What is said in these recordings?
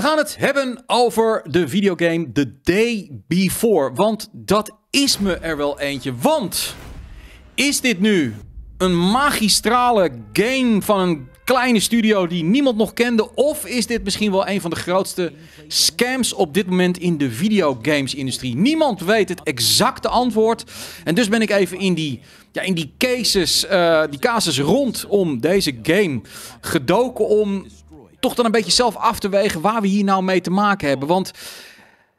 We gaan het hebben over de videogame The Day Before. Want dat is me er wel eentje. Want is dit nu een magistrale game van een kleine studio die niemand nog kende? Of is dit misschien wel een van de grootste scams op dit moment in de videogames-industrie? Niemand weet het exacte antwoord. En dus ben ik even in die, ja, in die cases, eh, die casus rondom deze game gedoken om toch dan een beetje zelf af te wegen waar we hier nou mee te maken hebben. Want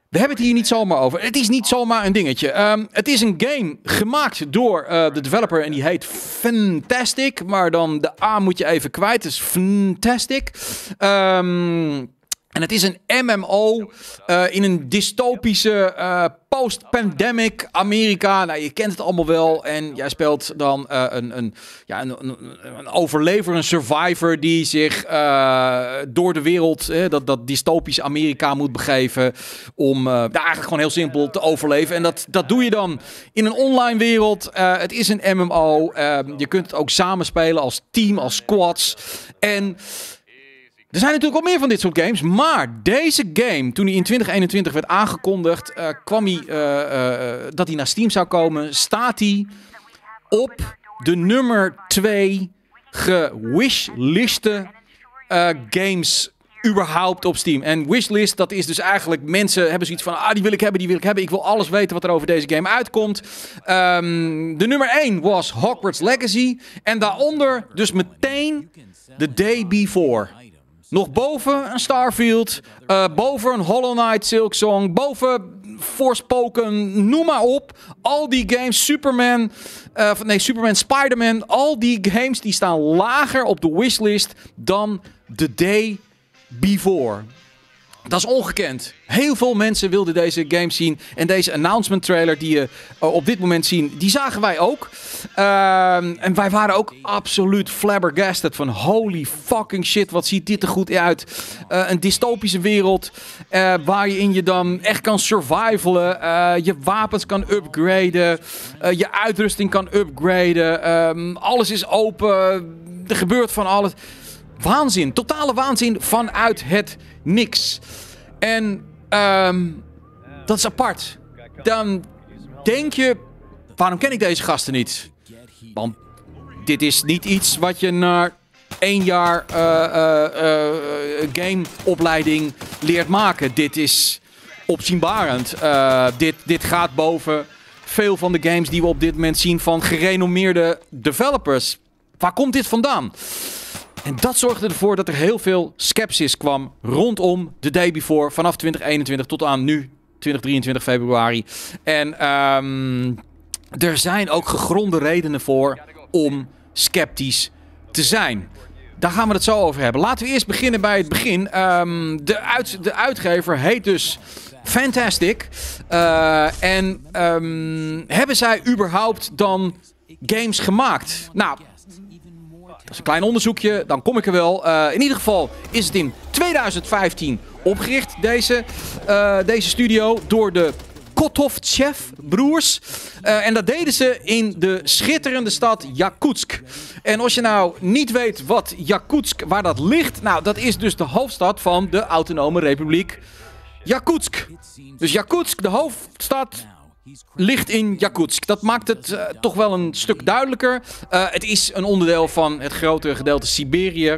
we hebben het hier niet zomaar over. Het is niet zomaar een dingetje. Ehm, het is een game gemaakt door eh, de developer en die heet Fantastic. Maar dan de A moet je even kwijt. Het is Fantastic. Ehm... En het is een MMO eh, in een dystopische uh, post-pandemic Amerika. Nou, je kent het allemaal wel. En jij speelt dan eh, een, een, ja, een, een, overlever, een survivor die zich door de wereld, dat, dat dystopisch Amerika moet begeven. Om daar nou, eigenlijk gewoon heel simpel te overleven. En dat, dat doe je dan in een online wereld. het is een MMO. je kunt het ook samenspelen als team, als squads. En er zijn natuurlijk wel meer van dit soort games, maar deze game, toen hij in 2021 werd aangekondigd, eh, kwam hij, eh, eh, dat hij naar Steam zou komen, staat hij op de nummer 2 gewishliste games überhaupt op Steam. En wishlist, dat is dus eigenlijk mensen hebben zoiets van, ah die wil ik hebben, die wil ik hebben, ik wil alles weten wat er over deze game uitkomt. Ehm, de nummer 1 was Hogwarts Legacy en daaronder dus meteen The Day Before. Nog boven een Starfield, eh, boven een Hollow Knight Silk Song, boven Forspoken, noem maar op. Al die games, Superman, uh, nee, Superman, Spider-Man, al die games die staan lager op de wishlist dan The Day Before. Dat is ongekend. Heel veel mensen wilden deze game zien. En deze announcement trailer die je eh, op dit moment ziet, die zagen wij ook. Ehm, en wij waren ook absoluut flabbergasted van holy fucking shit, wat ziet dit er goed uit. Eh, een dystopische wereld uh, waar je in je dan echt kan survivalen. je wapens kan upgraden. je uitrusting kan upgraden. Ehm, alles is open. Er gebeurt van alles. Waanzin, totale waanzin vanuit het niks. En ehm, dat is apart. Dan denk je, waarom ken ik deze gasten niet? Want dit is niet iets wat je naar één jaar eh, eh, eh, gameopleiding leert maken. Dit is opzienbarend. dit, dit gaat boven veel van de games die we op dit moment zien van gerenommeerde developers. Waar komt dit vandaan? En dat zorgde ervoor dat er heel veel sceptisch kwam rondom de day before, vanaf 2021 tot aan nu, 2023 februari. En ehm, er zijn ook gegronde redenen voor om sceptisch te zijn. Daar gaan we het zo over hebben. Laten we eerst beginnen bij het begin. Ehm, de, de uitgever heet dus Fantastic. Eh, en ehm, hebben zij überhaupt dan games gemaakt? Nou, dat is een klein onderzoekje, dan kom ik er wel. Eh, in ieder geval is het in 2015 opgericht, deze, eh, deze studio, door de Kotovtsev broers. Eh, en dat deden ze in de schitterende stad Yakutsk. En als je nou niet weet wat Yakutsk, waar dat ligt, nou dat is dus de hoofdstad van de autonome republiek Yakutsk. Dus Yakutsk, de hoofdstad ligt in Yakutsk. Dat maakt het eh, toch wel een stuk duidelijker. Eh, het is een onderdeel van het grotere gedeelte Siberië.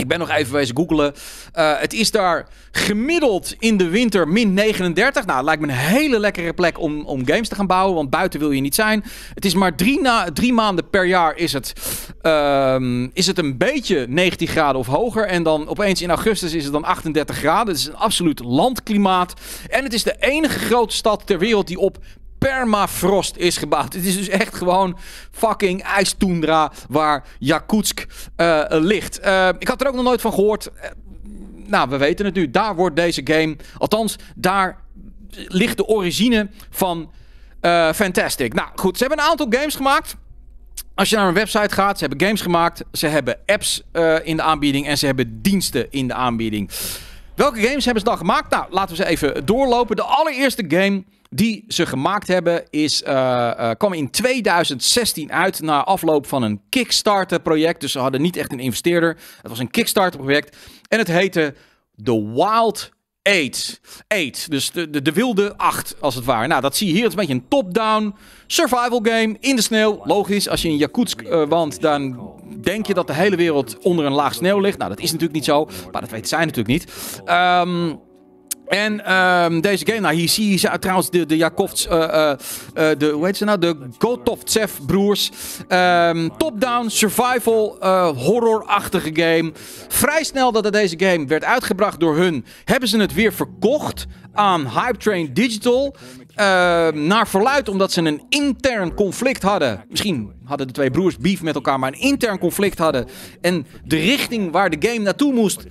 Ik ben nog even bezig googelen. Eh, het is daar gemiddeld in de winter min 39. Nou, lijkt me een hele lekkere plek om, om games te gaan bouwen. Want buiten wil je niet zijn. Het is maar drie, maanden per jaar is het, ehm, is het een beetje 19 graden of hoger. En dan opeens in augustus is het dan 38 graden. Het is een absoluut landklimaat. En het is de enige grote stad ter wereld die op permafrost is gebouwd. Het is dus echt gewoon fucking ijstoendra waar Jakutsk eh, ligt. Eh, ik had er ook nog nooit van gehoord. Eh, nou, we weten het nu. Daar wordt deze game, althans, daar ligt de origine van Fantastic. Nou goed, ze hebben een aantal games gemaakt. Als je naar een website gaat, ze hebben games gemaakt, ze hebben apps in de aanbieding en ze hebben diensten in de aanbieding. Welke games hebben ze dan gemaakt? Nou, laten we ze even doorlopen. De allereerste game die ze gemaakt hebben is, eh, eh, kwam in 2016 uit na afloop van een Kickstarter project. Dus ze hadden niet echt een investeerder. Het was een Kickstarter project. En het heette The Wild Eet, eet, Dus de, de, de, wilde acht, als het ware. Nou, dat zie je hier. Het is een beetje een top-down survival game in de sneeuw. Logisch, als je in Jakutsk uh, eh, woont, dan denk je dat de hele wereld onder een laag sneeuw ligt. Nou, dat is natuurlijk niet zo, maar dat weten zij natuurlijk niet. Ehm... En ehm, deze game, nou hier zie je trouwens de, de Jakovts, eh, eh, eh, de, hoe heet ze nou? De Gotovtsev broers. Ehm, top-down, survival, uh, horror-achtige game. Vrij snel dat deze game werd uitgebracht door hun, hebben ze het weer verkocht aan Hype Train Digital. Ehm, naar verluid omdat ze een intern conflict hadden. Misschien hadden de twee broers beef met elkaar, maar een intern conflict hadden. En de richting waar de game naartoe moest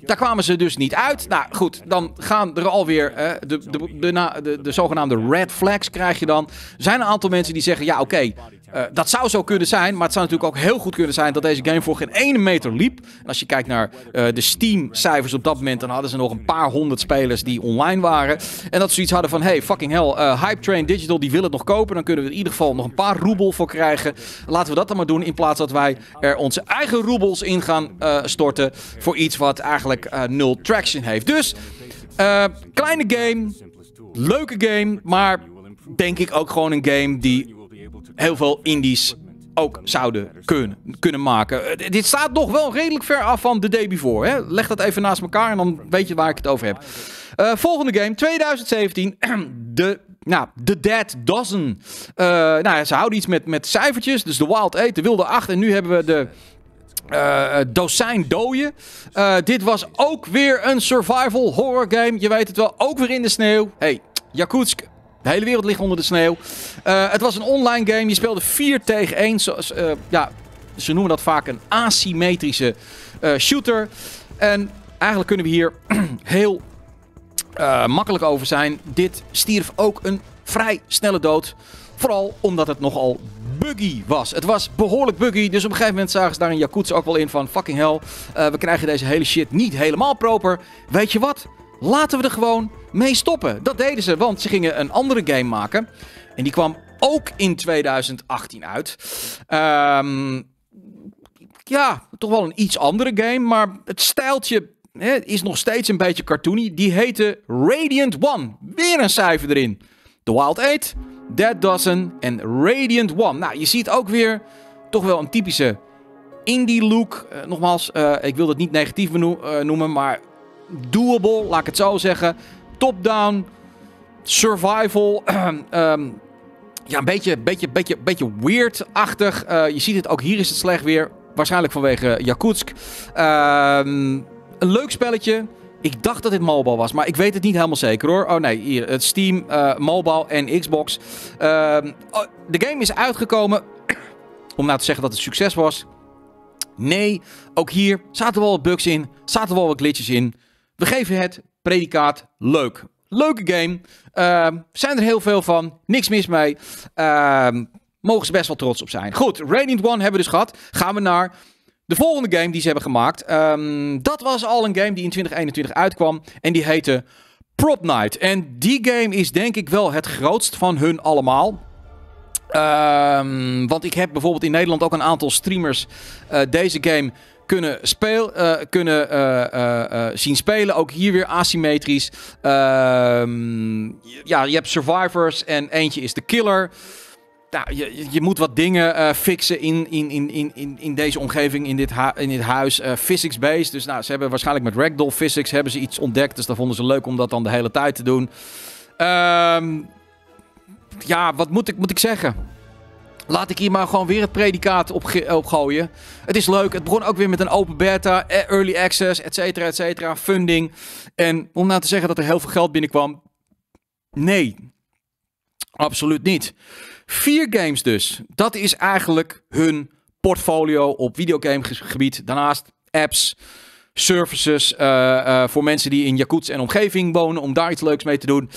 daar kwamen ze dus niet uit. Nou goed, dan gaan er alweer eh, de, de, de, de, zogenaamde red flags krijg je dan. Er zijn een aantal mensen die zeggen, ja oké, eh, dat zou zo kunnen zijn, maar het zou natuurlijk ook heel goed kunnen zijn dat deze game voor geen ene meter liep. als je kijkt naar eh, de Steam-cijfers op dat moment, dan hadden ze nog een paar honderd spelers die online waren. En dat ze iets hadden van, hey, fucking hell, eh, Hype Train Digital, die wil het nog kopen. Dan kunnen we in ieder geval nog een paar roebel voor krijgen. Laten we dat dan maar doen, in plaats dat wij er onze eigen roebels in gaan storten voor iets wat eigenlijk nul traction heeft. Dus, kleine game, leuke game, maar denk ik ook gewoon een game die heel veel indies ook zouden kunnen, kunnen maken. Eh, dit staat nog wel redelijk ver af van de Day Before. Hè? Leg dat even naast elkaar en dan weet je waar ik het over heb. Eh, volgende game, 2017. de nou, The Dead Dozen. Uh, nou, ze houden iets met, met cijfertjes. Dus de Wild 8, de Wilde 8. En nu hebben we de uh, dozijn dooien. dit was ook weer een survival horror game. Je weet het wel, ook weer in de sneeuw. Hey, Yakutsk. De hele wereld ligt onder de sneeuw. Eh, het was een online game. Je speelde 4 tegen 1. Zoals, eh, ja, ze noemen dat vaak een asymmetrische eh, shooter. En eigenlijk kunnen we hier heel makkelijk over zijn. Dit stierf ook een vrij snelle dood. Vooral omdat het nogal buggy was. Het was behoorlijk buggy. Dus op een gegeven moment zagen ze daar in Yakuts ook wel in van fucking hell. we krijgen deze hele shit niet helemaal proper. Weet je wat? Laten we er gewoon mee stoppen. Dat deden ze, want ze gingen een andere game maken. En die kwam ook in 2018 uit. Ehm, ja, toch wel een iets andere game, maar het stijltje hè, is nog steeds een beetje cartoony. Die heette Radiant One. Weer een cijfer erin. The Wild Eight, Dead Dozen en Radiant One. Nou, je ziet ook weer toch wel een typische indie look. Eh, nogmaals, eh, ik wil dat niet negatief uh, noemen, maar doable, laat ik het zo zeggen. Top-down, survival. Ehm, ja, een beetje, beetje, beetje, beetje weird-achtig. Eh, je ziet het ook hier is het slecht weer. Waarschijnlijk vanwege Jakutsk. Ehm, een leuk spelletje. Ik dacht dat dit mobile was, maar ik weet het niet helemaal zeker hoor. Oh nee, hier. Het Steam, eh, mobile en Xbox. Ehm, oh, de game is uitgekomen. om nou te zeggen dat het succes was. Nee, ook hier zaten wel wat bugs in. Zaten wel wat glitches in. We geven het predicaat leuk. Leuke game. Uh, zijn er heel veel van. Niks mis mee. Ehm, mogen ze best wel trots op zijn. Goed, Radiant One hebben we dus gehad. Gaan we naar de volgende game die ze hebben gemaakt. Ehm, dat was al een game die in 2021 uitkwam. En die heette Prop Night. En die game is denk ik wel het grootst van hun allemaal. want ik heb bijvoorbeeld in Nederland ook een aantal streamers eh, deze game kunnen, speel, eh, kunnen eh, eh, zien spelen. Ook hier weer asymmetrisch. Ehm, ja, je hebt survivors en eentje is de killer. Nou, je, je, moet wat dingen fixen in, in, in, in, in deze omgeving, in dit, in dit huis. Physics-based. Dus nou, ze hebben waarschijnlijk met ragdoll physics hebben ze iets ontdekt. Dus dat vonden ze leuk om dat dan de hele tijd te doen. Ehm, ja, wat moet ik, moet ik zeggen? Laat ik hier maar gewoon weer het predicaat eh, op, gooien. Het is leuk. Het begon ook weer met een open beta, eh, early access, et cetera, et cetera, funding. En om nou te zeggen dat er heel veel geld binnenkwam. Nee, absoluut niet. Vier games dus. Dat is eigenlijk hun portfolio op videogamegebied. Daarnaast apps, services eh, voor mensen die in Jakutsk en omgeving wonen, om daar iets leuks mee te doen.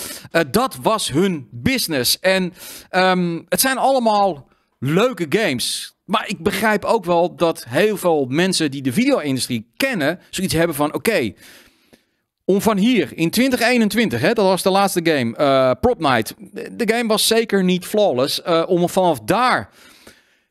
dat was hun business. En ehm, het zijn allemaal leuke games. Maar ik begrijp ook wel dat heel veel mensen die de video-industrie kennen, zoiets hebben van: oké, om van hier in 2021, hè, dat was de laatste game, uh, Prop Night. De game was zeker niet flawless. Eh, om vanaf daar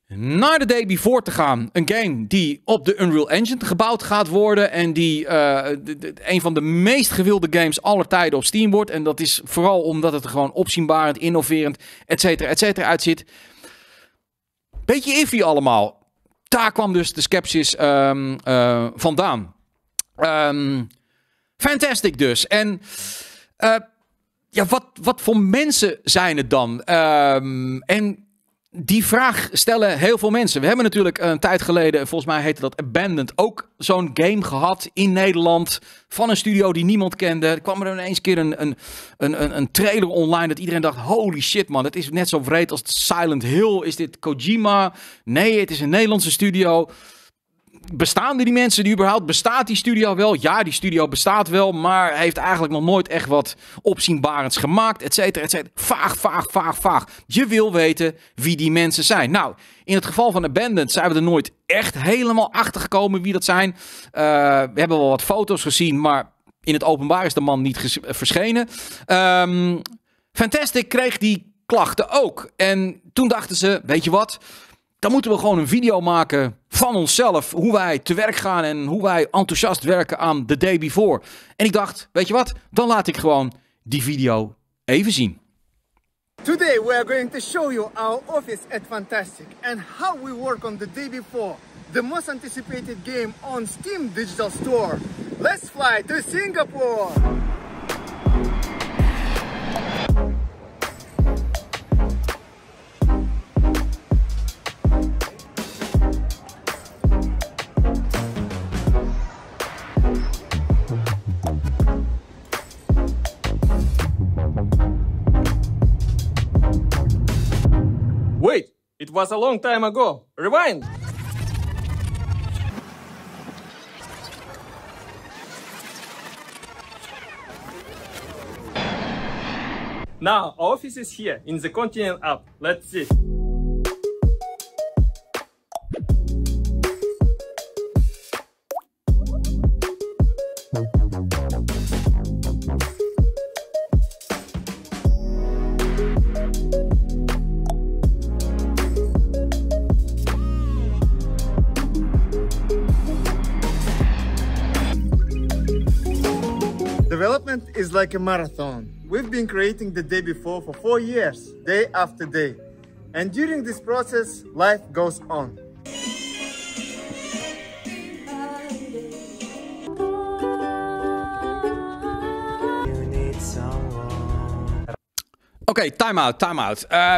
naar de day before te gaan. Een game die op de Unreal Engine gebouwd gaat worden. En die eh, een van de meest gewilde games aller tijden op Steam wordt. En dat is vooral omdat het er gewoon opzienbarend, innoverend, et cetera, et Beetje iffy allemaal. Daar kwam dus de sceptisch ehm, eh, vandaan. Um, fantastic dus. En eh, ja, wat, wat voor mensen zijn het dan? Ehm, en die vraag stellen heel veel mensen. We hebben natuurlijk een tijd geleden, volgens mij heette dat Abandoned, ook zo'n game gehad in Nederland. Van een studio die niemand kende. Er kwam er ineens keer een, een, een, een trailer online dat iedereen dacht: holy shit man, het is net zo vreed als Silent Hill. Is dit Kojima? Nee, het is een Nederlandse studio bestaan er die mensen die überhaupt? Bestaat die studio wel? Ja, die studio bestaat wel, maar heeft eigenlijk nog nooit echt wat opzienbarends gemaakt, et cetera, Vaag, vaag, vaag, vaag. Je wil weten wie die mensen zijn. Nou, in het geval van de Abandoned zijn we er nooit echt helemaal achter gekomen wie dat zijn. Eh, we hebben wel wat foto's gezien, maar in het openbaar is de man niet eh, verschenen. Um, Fantastic kreeg die klachten ook. En toen dachten ze, weet je wat? dan moeten we gewoon een video maken van onszelf. Hoe wij te werk gaan en hoe wij enthousiast werken aan The Day Before. En ik dacht, weet je wat? Dan laat ik gewoon die video even zien. Today we are going to show you our office at Fantastic and how we work on The Day Before. The most anticipated game on Steam Digital Store. Let's fly to Singapore! was a long time ago. Rewind! Now, our office is here in the Continent app. Let's see. like a marathon. We've been creating the day before for four years, day after day. And during this process, life goes on. Oké, okay, time out, time out. Uh,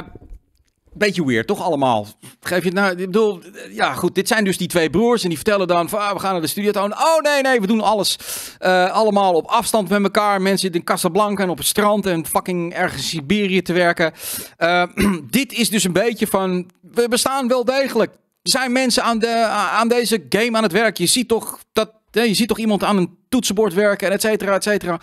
beetje weird, toch allemaal? Geef je het nou, ik bedoel, ja, goed, dit zijn dus die twee broers. En die vertellen dan van, ah, we gaan naar de studio town. Oh, nee, nee, we doen alles eh, allemaal op afstand met elkaar. Mensen zitten in Casablanca en op het strand en fucking ergens in Siberië te werken. Eh, dit is dus een beetje van, we bestaan wel degelijk. Zijn mensen aan, de, aan deze game aan het werk? Je ziet toch, dat, eh, je ziet toch iemand aan een toetsenbord werken en et cetera, et cetera.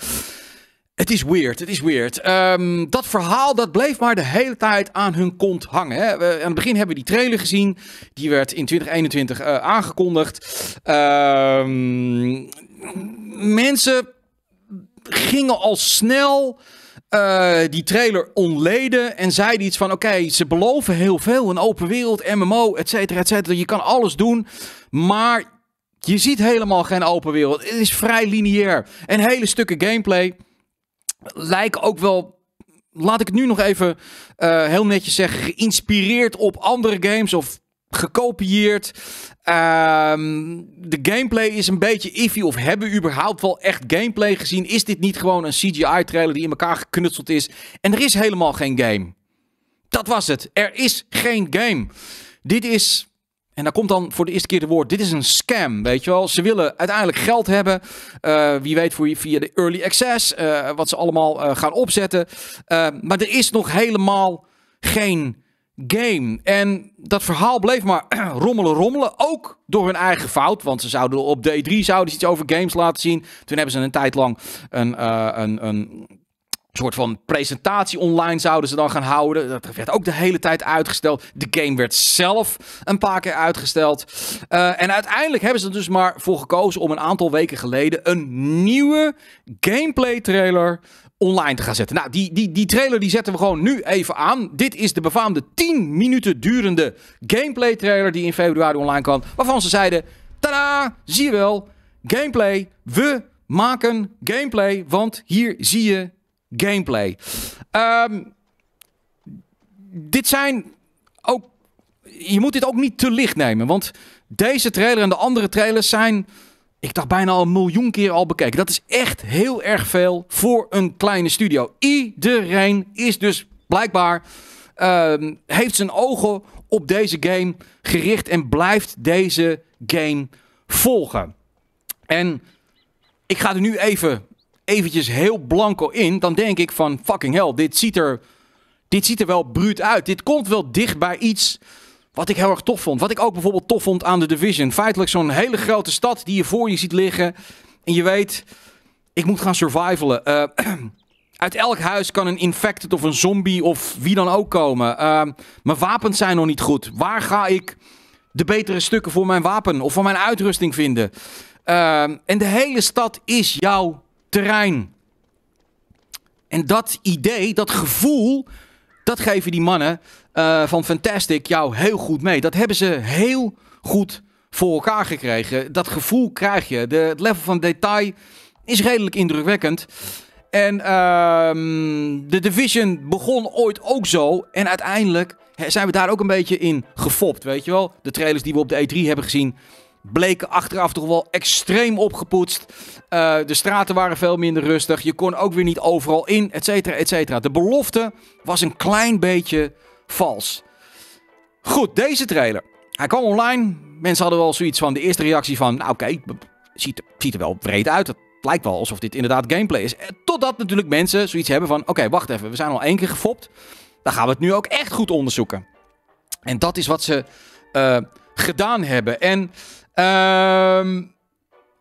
Het is weird, het is weird. Ehm, dat verhaal dat bleef maar de hele tijd aan hun kont hangen. Hè. We, aan het begin hebben we die trailer gezien. Die werd in 2021 eh, aangekondigd. Ehm, mensen gingen al snel eh, die trailer ontleden en zeiden iets van... oké, ze beloven heel veel, een open wereld, MMO, et cetera, et cetera. Je kan alles doen, maar je ziet helemaal geen open wereld. Het is vrij lineair. En hele stukken gameplay lijken ook wel laat ik het nu nog even eh, heel netjes zeggen, geïnspireerd op andere games of gekopieerd. Ehm, de gameplay is een beetje iffy. Of hebben we überhaupt wel echt gameplay gezien? Is dit niet gewoon een CGI-trailer die in elkaar geknutseld is? En er is helemaal geen game. Dat was het. Er is geen game. Dit is en daar komt dan voor de eerste keer het woord: dit is een scam. Weet je wel, ze willen uiteindelijk geld hebben. Eh, wie weet voor, via de early access, eh, wat ze allemaal eh, gaan opzetten. maar er is nog helemaal geen game. En dat verhaal bleef maar rommelen, rommelen. Ook door hun eigen fout. Want ze zouden op D3 zouden ze iets over games laten zien. Toen hebben ze een tijd lang een, een soort van presentatie online zouden ze dan gaan houden. Dat werd ook de hele tijd uitgesteld. De game werd zelf een paar keer uitgesteld. Eh, en uiteindelijk hebben ze er dus maar voor gekozen om een aantal weken geleden een nieuwe gameplay trailer online te gaan zetten. Nou, die, die, die trailer die zetten we gewoon nu even aan. Dit is de befaamde 10 minuten durende gameplay trailer die in februari online kwam. Waarvan ze zeiden, tada, zie je wel, gameplay, we maken gameplay. Want hier zie je gameplay. Ehm, dit zijn ook. Je moet dit ook niet te licht nemen. Want deze trailer en de andere trailers zijn. Ik dacht bijna al een miljoen keer al bekeken. Dat is echt heel erg veel voor een kleine studio. Iedereen is dus blijkbaar. Ehm, heeft zijn ogen op deze game gericht en blijft deze game volgen. En ik ga er nu even eventjes heel blanco in, dan denk ik van fucking hell, dit ziet er, dit ziet er wel bruut uit. Dit komt wel dicht bij iets wat ik heel erg tof vond. Wat ik ook bijvoorbeeld tof vond aan de Division. Feitelijk zo'n hele grote stad die je voor je ziet liggen. En je weet, ik moet gaan survivalen. Eh, uit elk huis kan een infected of een zombie of wie dan ook komen. Ehm, mijn wapens zijn nog niet goed. Waar ga ik de betere stukken voor mijn wapen of voor mijn uitrusting vinden? Ehm, en de hele stad is jouw terrein. En dat idee, dat gevoel, dat geven die mannen eh, van Fantastic jou heel goed mee. Dat hebben ze heel goed voor elkaar gekregen. Dat gevoel krijg je. De, het level van detail is redelijk indrukwekkend. En ehm, de Division begon ooit ook zo. En uiteindelijk zijn we daar ook een beetje in gefopt, weet je wel. De trailers die we op de E3 hebben gezien, bleken achteraf toch wel extreem opgepoetst. Eh, de straten waren veel minder rustig. Je kon ook weer niet overal in, et cetera, et cetera. De belofte was een klein beetje vals. Goed, deze trailer. Hij kwam online. Mensen hadden wel zoiets van de eerste reactie van... Nou oké, ziet, ziet er wel breed uit. Het lijkt wel alsof dit inderdaad gameplay is. Eh, totdat natuurlijk mensen zoiets hebben van... Oké, wacht even. We zijn al één keer gefopt. Dan gaan we het nu ook echt goed onderzoeken. En dat is wat ze eh, gedaan hebben. En Ehm,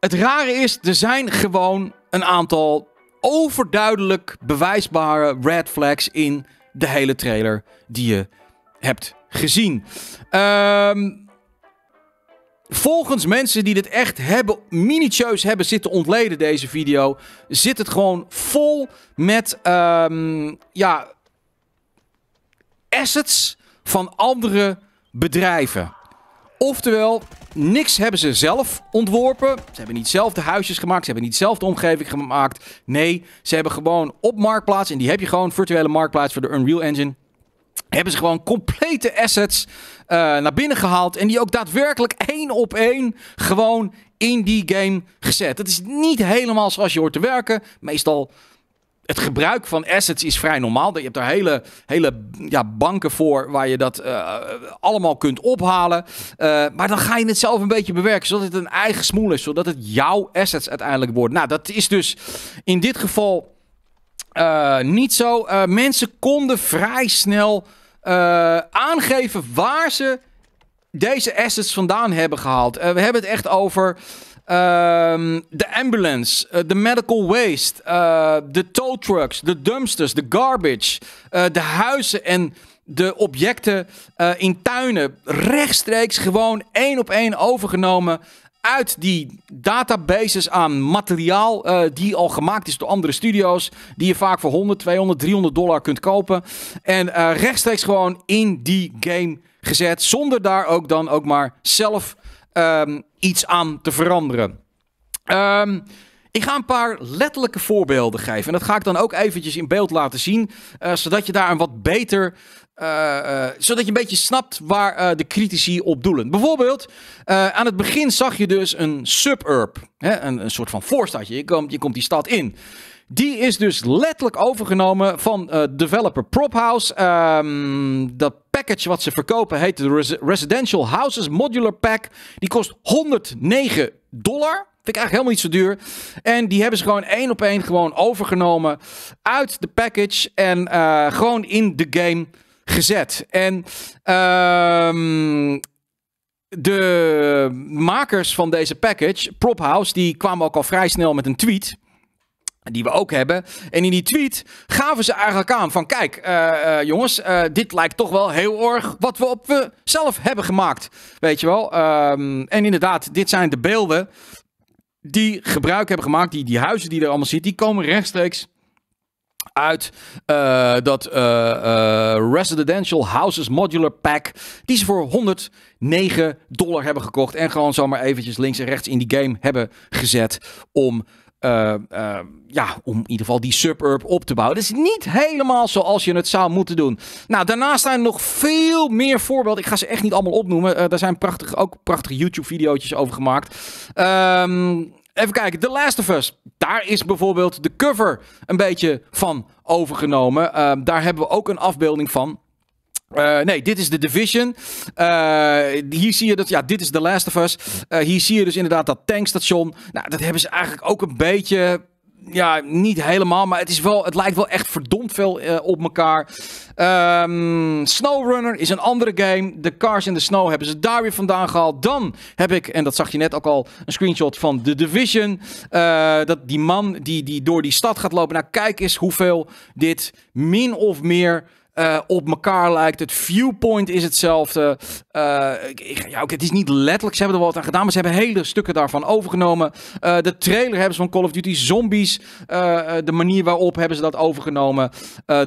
het rare is, er zijn gewoon een aantal overduidelijk bewijsbare red flags in de hele trailer die je hebt gezien. Ehm, volgens mensen die dit echt hebben, minutieus hebben zitten ontleden, deze video, zit het gewoon vol met ehm, ja, assets van andere bedrijven. Oftewel, Niks hebben ze zelf ontworpen. Ze hebben niet zelf de huisjes gemaakt. Ze hebben niet zelf de omgeving gemaakt. Nee, ze hebben gewoon op marktplaats. En die heb je gewoon, virtuele marktplaats voor de Unreal Engine hebben ze gewoon complete assets eh, naar binnen gehaald. En die ook daadwerkelijk één op één gewoon in die game gezet. Het is niet helemaal zoals je hoort te werken. Meestal het gebruik van assets is vrij normaal. Je hebt daar hele, hele ja, banken voor waar je dat eh, allemaal kunt ophalen. Eh, maar dan ga je het zelf een beetje bewerken, zodat het een eigen smoel is. Zodat het jouw assets uiteindelijk wordt. Nou, dat is dus in dit geval eh, niet zo. mensen konden vrij snel aangeven waar ze deze assets vandaan hebben gehaald. we hebben het echt over de ehm, ambulance, de eh, medical waste, de eh, tow trucks, de dumpsters, de garbage, eh, de huizen en de objecten in tuinen rechtstreeks gewoon één op één overgenomen uit die databases aan materiaal die al gemaakt is door andere studio's, die je vaak voor 100, 200, 300 dollar kunt kopen. En rechtstreeks gewoon in die game gezet, zonder daar ook dan ook maar zelf Ehm, iets aan te veranderen. Ehm, ik ga een paar letterlijke voorbeelden geven. En dat ga ik dan ook eventjes in beeld laten zien. Eh, zodat je daar een wat beter. Uh, zodat je een beetje snapt waar de critici op doelen. Bijvoorbeeld, aan het begin zag je dus een suburb. Hè, een, een soort van voorstadje. Je komt, je komt die stad in. Die is dus letterlijk overgenomen van developer Prophouse. Ehm, dat wat ze verkopen heet de Residential Houses Modular Pack. Die kost 109 dollar. Vind ik eigenlijk helemaal niet zo duur. En die hebben ze gewoon één op één gewoon overgenomen uit de package. En eh, gewoon in de game gezet. En ehm, de makers van deze package, Prop House, die kwamen ook al vrij snel met een tweet die we ook hebben. En in die tweet gaven ze eigenlijk aan van kijk eh, eh, jongens, eh, dit lijkt toch wel heel erg wat we op we zelf hebben gemaakt. Weet je wel. Ehm, en inderdaad, dit zijn de beelden die gebruik hebben gemaakt. Die, die huizen die er allemaal zitten, die komen rechtstreeks uit dat Residential Houses Modular Pack. Die ze voor 109 dollar hebben gekocht. En gewoon zomaar eventjes links en rechts in die game hebben gezet. Om eh, eh, ja, om in ieder geval die suburb op te bouwen. Dat is niet helemaal zoals je het zou moeten doen. Nou, daarnaast zijn er nog veel meer voorbeelden. Ik ga ze echt niet allemaal opnoemen. Eh, daar zijn prachtig, ook prachtige YouTube-video's over gemaakt. Ehm, even kijken, The Last of Us. Daar is bijvoorbeeld de cover een beetje van overgenomen. Ehm, daar hebben we ook een afbeelding van. Eh, nee, dit is de Division. Eh, hier zie je dat, ja, dit is The Last of Us. Eh, hier zie je dus inderdaad dat tankstation. Nou, dat hebben ze eigenlijk ook een beetje ja, niet helemaal, maar het, is wel, het lijkt wel echt verdomd veel op elkaar. Ehm, Snowrunner is een andere game. De Cars in the Snow hebben ze daar weer vandaan gehaald. Dan heb ik, en dat zag je net ook al, een screenshot van The Division. dat die man die, die door die stad gaat lopen. Nou, kijk eens hoeveel dit min of meer eh, op elkaar lijkt. Het viewpoint is hetzelfde. Eh, ja, ook, het is niet letterlijk, ze hebben er wel wat aan gedaan, maar ze hebben hele stukken daarvan overgenomen. Eh, de trailer hebben ze van Call of Duty Zombies, de manier waarop hebben ze dat overgenomen.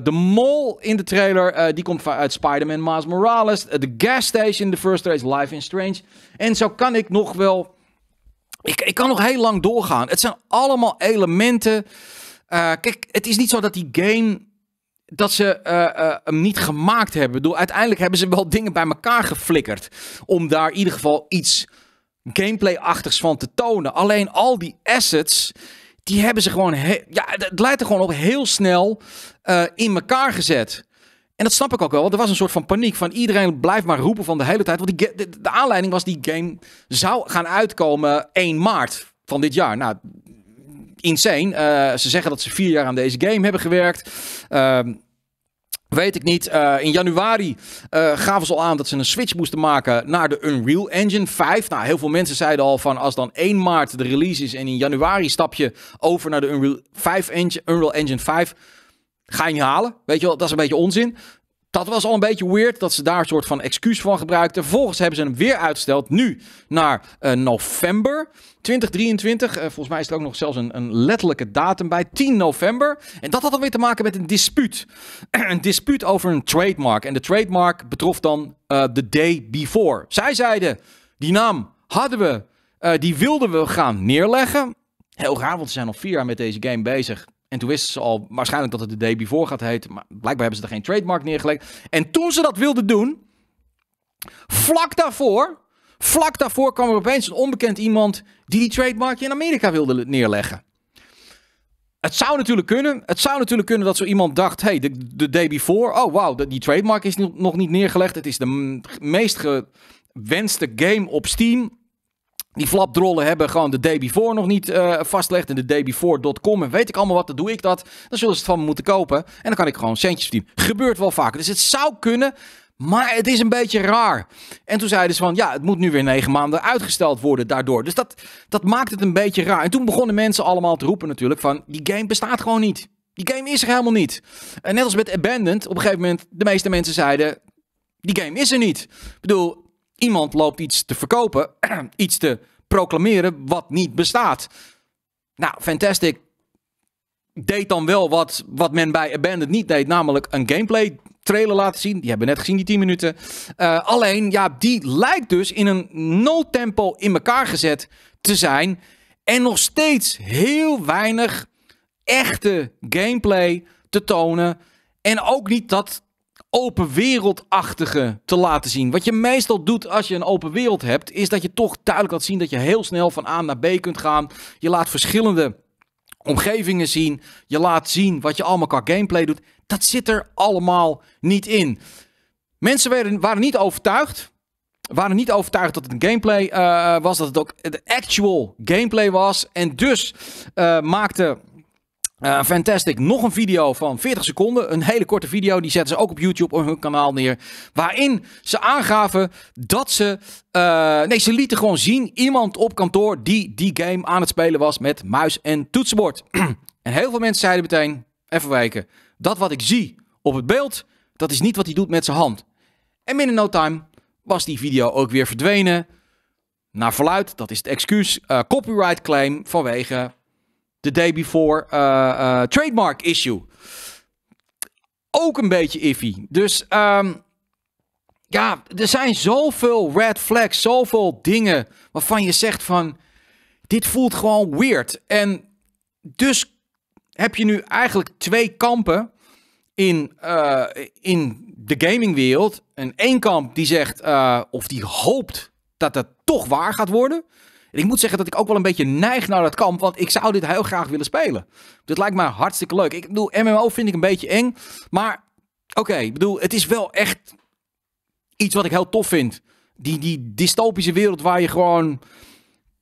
de mol in de trailer, die komt uit Spider-Man Miles Morales. De gas station, de first race, Life in Strange. En zo kan ik nog wel... Ik, ik kan nog heel lang doorgaan. Het zijn allemaal elementen... kijk, het is niet zo dat die game dat ze eh, eh, hem niet gemaakt hebben. uiteindelijk hebben ze wel dingen bij elkaar geflikkerd. Om daar in ieder geval iets gameplay-achtigs van te tonen. Alleen al die assets, die hebben ze gewoon... Ja, het lijkt er gewoon op heel snel eh, in elkaar gezet. En dat snap ik ook wel, want er was een soort van paniek van iedereen blijft maar roepen van de hele tijd. Want die, de, de aanleiding was die game zou gaan uitkomen 1 maart van dit jaar. Nou, insane. Eh, ze zeggen dat ze vier jaar aan deze game hebben gewerkt. Ehm, weet ik niet. Eh, in januari eh, gaven ze al aan dat ze een switch moesten maken naar de Unreal Engine 5. Nou, heel veel mensen zeiden al van als dan 1 maart de release is en in januari stap je over naar de Unreal, 5 engine, Unreal Engine 5. Ga je niet halen. Weet je wel, dat is een beetje onzin. Dat was al een beetje weird dat ze daar een soort van excuus van gebruikten. Vervolgens hebben ze hem weer uitgesteld, nu naar eh, november 2023. Eh, volgens mij is er ook nog zelfs een, een, letterlijke datum bij, 10 november. En dat had dan weer te maken met een dispuut. een dispuut over een trademark. En de trademark betrof dan de eh, day before. Zij zeiden, die naam hadden we, die wilden we gaan neerleggen. Heel raar, want ze zijn al vier jaar met deze game bezig. En toen wisten ze al waarschijnlijk dat het de day before gaat heten. Maar blijkbaar hebben ze er geen trademark neergelegd. En toen ze dat wilden doen, vlak daarvoor, vlak daarvoor kwam er opeens een onbekend iemand die die trademark in Amerika wilde neerleggen. Het zou natuurlijk kunnen. Het zou natuurlijk kunnen dat zo iemand dacht: hey, de, de day before. Oh, wow, die trademark is nog niet neergelegd. Het is de meest gewenste game op Steam. Die flapdrollen hebben gewoon de day before nog niet uh, vastgelegd. En de daybefore.com en weet ik allemaal wat, dan doe ik dat. Dan zullen ze het van me moeten kopen. En dan kan ik gewoon centjes verdienen. Gebeurt wel vaker. Dus het zou kunnen, maar het is een beetje raar. En toen zeiden ze van, ja, het moet nu weer negen maanden uitgesteld worden daardoor. Dus dat, dat maakt het een beetje raar. En toen begonnen mensen allemaal te roepen natuurlijk van, die game bestaat gewoon niet. Die game is er helemaal niet. En net als met Abandoned, op een gegeven moment, de meeste mensen zeiden, die game is er niet. Ik bedoel, Iemand loopt iets te verkopen, iets te proclameren wat niet bestaat. Nou, Fantastic deed dan wel wat, wat men bij Abandoned niet deed, namelijk een gameplay trailer laten zien. Die hebben we net gezien, die 10 minuten. Eh, alleen, ja, die lijkt dus in een nul tempo in elkaar gezet te zijn. En nog steeds heel weinig echte gameplay te tonen. En ook niet dat open wereldachtige te laten zien. Wat je meestal doet als je een open wereld hebt, is dat je toch duidelijk laat zien dat je heel snel van A naar B kunt gaan. Je laat verschillende omgevingen zien. Je laat zien wat je allemaal qua gameplay doet. Dat zit er allemaal niet in. Mensen werden, waren niet overtuigd. Waren niet overtuigd dat het een gameplay eh, eh, was. Dat het ook de actual gameplay was. En dus eh, maakte eh, fantastic. Nog een video van 40 seconden. Een hele korte video. Die zetten ze ook op YouTube op hun kanaal neer. Waarin ze aangaven dat ze. Eh, nee, ze lieten gewoon zien iemand op kantoor die die game aan het spelen was met muis en toetsenbord. en heel veel mensen zeiden meteen: even wijken. Dat wat ik zie op het beeld, dat is niet wat hij doet met zijn hand. En binnen no time was die video ook weer verdwenen. Naar verluid, dat is het excuus, eh, copyright claim vanwege the day before eh, eh, trademark issue. Ook een beetje iffy. Dus ehm, ja, er zijn zoveel red flags, zoveel dingen waarvan je zegt van dit voelt gewoon weird. En dus heb je nu eigenlijk twee kampen in, uh, in de gamingwereld. En één kamp die zegt, of die hoopt dat het toch waar gaat worden. En ik moet zeggen dat ik ook wel een beetje neig naar dat kamp, want ik zou dit heel graag willen spelen. Dit lijkt me hartstikke leuk. Ik bedoel, MMO vind ik een beetje eng, maar oké, ik bedoel, het is wel echt iets wat ik heel tof vind. Die, die dystopische wereld waar je gewoon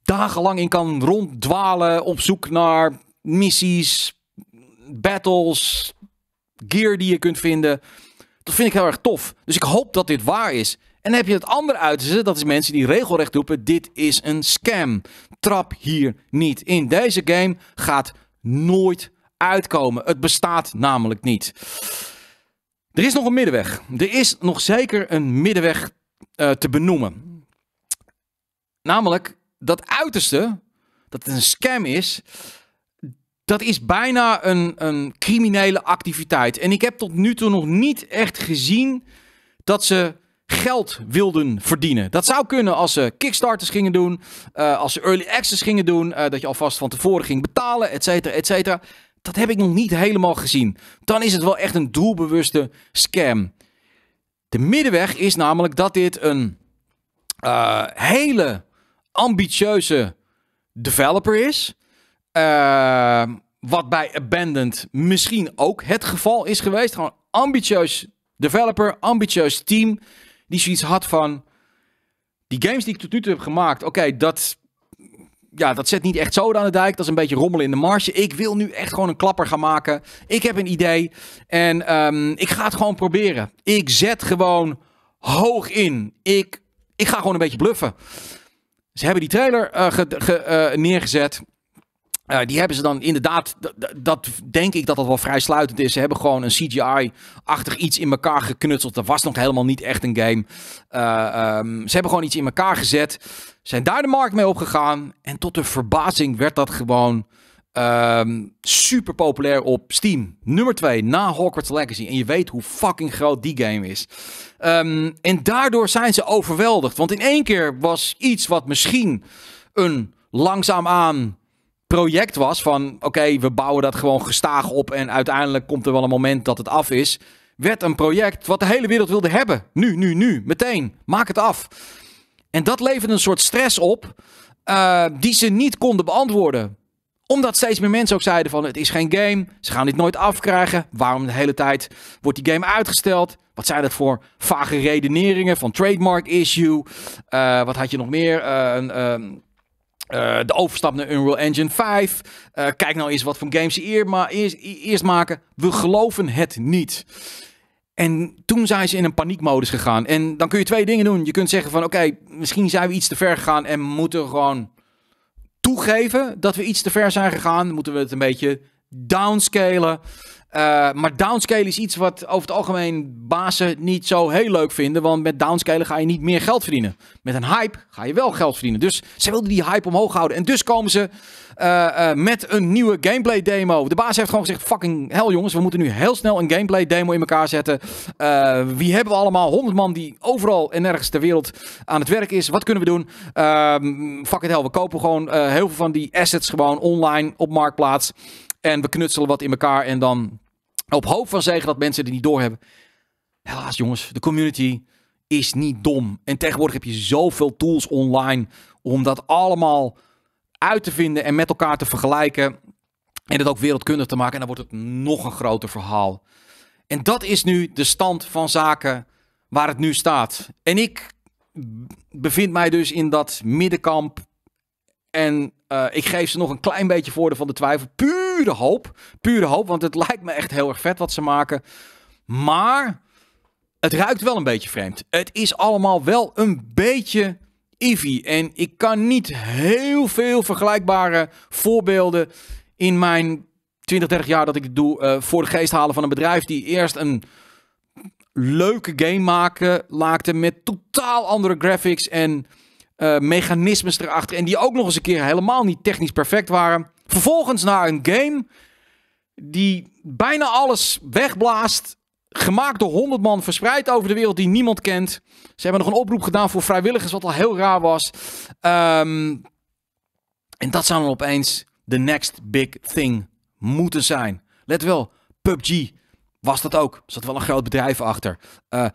dagenlang in kan ronddwalen op zoek naar missies, battles, gear die je kunt vinden. Dat vind ik heel erg tof. Dus ik hoop dat dit waar is. En heb je het andere uiterste, dat is mensen die regelrecht roepen: dit is een scam. Trap hier niet in. Deze game gaat nooit uitkomen. Het bestaat namelijk niet. Er is nog een middenweg. Er is nog zeker een middenweg eh, te benoemen. Namelijk dat uiterste, dat het een scam is, dat is bijna een, een criminele activiteit. En ik heb tot nu toe nog niet echt gezien dat ze geld wilden verdienen. Dat zou kunnen als ze kickstarters gingen doen, eh, als ze early access gingen doen, eh, dat je alvast van tevoren ging betalen, et cetera, et cetera. Dat heb ik nog niet helemaal gezien. Dan is het wel echt een doelbewuste scam. De middenweg is namelijk dat dit een eh, hele ambitieuze developer is. wat bij Abandoned misschien ook het geval is geweest. Gewoon ambitieus developer, ambitieus team. Die zoiets had van. Die games die ik tot nu toe heb gemaakt, oké, dat. Ja, dat zet niet echt zo aan de dijk. Dat is een beetje rommelen in de marge. Ik wil nu echt gewoon een klapper gaan maken. Ik heb een idee. En ehm, ik ga het gewoon proberen. Ik zet gewoon hoog in. Ik, ik ga gewoon een beetje bluffen. Ze hebben die trailer eh, eh, neergezet. Eh, die hebben ze dan inderdaad, dat denk ik dat dat wel vrij sluitend is. Ze hebben gewoon een CGI-achtig iets in elkaar geknutseld. Dat was nog helemaal niet echt een game. Eh, ehm, ze hebben gewoon iets in elkaar gezet. Zijn daar de markt mee opgegaan. En tot de verbazing werd dat gewoon ehm, super populair op Steam. Nummer 2 na Hogwarts Legacy. En je weet hoe fucking groot die game is. Ehm, en daardoor zijn ze overweldigd. Want in één keer was iets wat misschien een langzaamaan project was van oké, we bouwen dat gewoon gestaag op en uiteindelijk komt er wel een moment dat het af is, werd een project wat de hele wereld wilde hebben. Nu, nu, nu, meteen, maak het af. En dat levert een soort stress op eh, die ze niet konden beantwoorden omdat steeds meer mensen ook zeiden van het is geen game, ze gaan dit nooit afkrijgen. Waarom de hele tijd wordt die game uitgesteld? Wat zijn dat voor vage redeneringen van trademark issue? Eh, wat had je nog meer? Eh, ehm, eh, de overstap naar Unreal Engine 5. Eh, kijk nou eens wat voor games ze eer, maar eerst, eerst maken. We geloven het niet. En toen zijn ze in een paniekmodus gegaan. En dan kun je twee dingen doen. Je kunt zeggen van oké, misschien zijn we iets te ver gegaan en moeten we gewoon toegeven dat we iets te ver zijn gegaan. Moeten we het een beetje downscalen. Eh, maar downscale is iets wat over het algemeen bazen niet zo heel leuk vinden. Want met downscale ga je niet meer geld verdienen. Met een hype ga je wel geld verdienen. Dus ze wilden die hype omhoog houden. En dus komen ze eh, eh, met een nieuwe gameplay demo. De baas heeft gewoon gezegd: fucking hell jongens, we moeten nu heel snel een gameplay demo in elkaar zetten. wie hebben we allemaal? 100 man die overal en nergens ter wereld aan het werk is. Wat kunnen we doen? Ehm, fuck it hell, we kopen gewoon heel veel van die assets gewoon online op marktplaats. En we knutselen wat in elkaar en dan op hoop van zeggen dat mensen het niet doorhebben. Helaas jongens, de community is niet dom. En tegenwoordig heb je zoveel tools online om dat allemaal uit te vinden en met elkaar te vergelijken. En het ook wereldkundig te maken. En dan wordt het nog een groter verhaal. En dat is nu de stand van zaken waar het nu staat. En ik bevind mij dus in dat middenkamp. En eh, ik geef ze nog een klein beetje voordeel van de twijfel. Puur pure hoop. Pure hoop, want het lijkt me echt heel erg vet wat ze maken. Maar het ruikt wel een beetje vreemd. Het is allemaal wel een beetje iffy. En ik kan niet heel veel vergelijkbare voorbeelden in mijn 20, 30 jaar dat ik het doe eh, voor de geest halen van een bedrijf die eerst een leuke game maken, maakte met totaal andere graphics en eh, mechanismes erachter. En die ook nog eens een keer helemaal niet technisch perfect waren. Vervolgens naar een game die bijna alles wegblaast. Gemaakt door 100 man, verspreid over de wereld die niemand kent. Ze hebben nog een oproep gedaan voor vrijwilligers, wat al heel raar was. Ehm, en dat zou dan opeens de next big thing moeten zijn. Let wel, PUBG was dat ook. Er zat wel een groot bedrijf achter. Eh,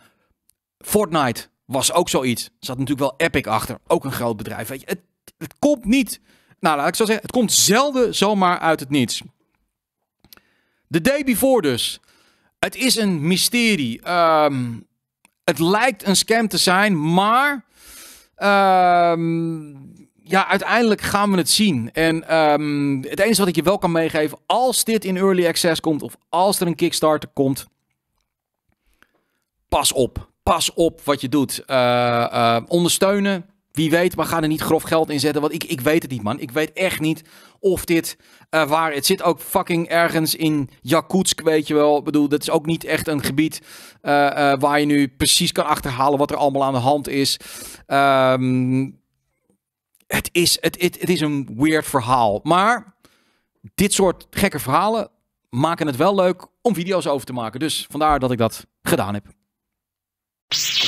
Fortnite was ook zoiets. Er zat natuurlijk wel Epic achter. Ook een groot bedrijf. Weet je, het, het komt niet nou, laat ik zo zeggen, het komt zelden zomaar uit het niets. The day before dus. Het is een mysterie. Ehm, het lijkt een scam te zijn, maar ehm, ja, uiteindelijk gaan we het zien. En ehm, het enige wat ik je wel kan meegeven, als dit in early access komt of als er een Kickstarter komt, pas op. Pas op wat je doet. Eh, eh, ondersteunen wie weet, maar ga er niet grof geld in zetten. Want ik, ik weet het niet, man. Ik weet echt niet of dit eh, waar... Het zit ook fucking ergens in Jakutsk, weet je wel. Ik bedoel, dat is ook niet echt een gebied eh, eh, waar je nu precies kan achterhalen wat er allemaal aan de hand is. Ehm, het, is het, het, het is een weird verhaal. Maar dit soort gekke verhalen maken het wel leuk om video's over te maken. Dus vandaar dat ik dat gedaan heb.